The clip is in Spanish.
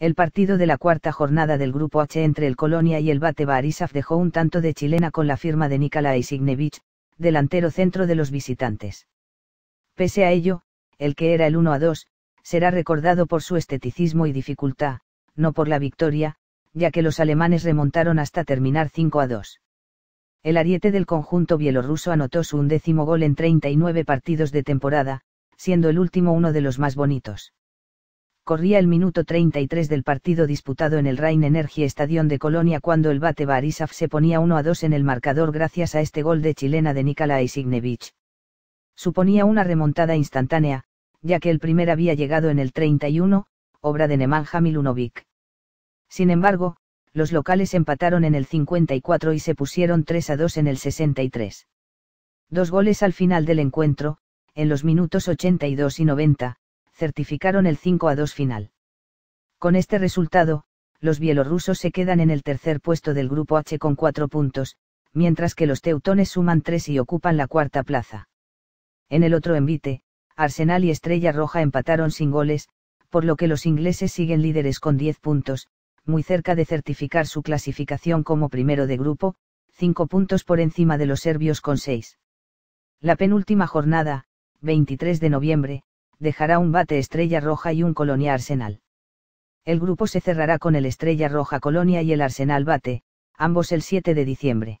El partido de la cuarta jornada del Grupo H entre el Colonia y el Bate Barisaf dejó un tanto de chilena con la firma de Nikola Signevich, delantero centro de los visitantes. Pese a ello, el que era el 1 a 2, será recordado por su esteticismo y dificultad, no por la victoria, ya que los alemanes remontaron hasta terminar 5 a 2. El ariete del conjunto bielorruso anotó su undécimo gol en 39 partidos de temporada, siendo el último uno de los más bonitos corría el minuto 33 del partido disputado en el Rain Energy Stadion de Colonia cuando el bate Barisaf se ponía 1 a 2 en el marcador gracias a este gol de chilena de Nikola Isignevich. Suponía una remontada instantánea, ya que el primer había llegado en el 31, obra de Nemanja Milunovic. Sin embargo, los locales empataron en el 54 y se pusieron 3 a 2 en el 63. Dos goles al final del encuentro, en los minutos 82 y 90, certificaron el 5 a 2 final. Con este resultado, los bielorrusos se quedan en el tercer puesto del grupo H con cuatro puntos, mientras que los teutones suman tres y ocupan la cuarta plaza. En el otro envite, Arsenal y Estrella Roja empataron sin goles, por lo que los ingleses siguen líderes con 10 puntos, muy cerca de certificar su clasificación como primero de grupo, 5 puntos por encima de los serbios con 6. La penúltima jornada, 23 de noviembre, dejará un bate Estrella Roja y un Colonia Arsenal. El grupo se cerrará con el Estrella Roja Colonia y el Arsenal Bate, ambos el 7 de diciembre.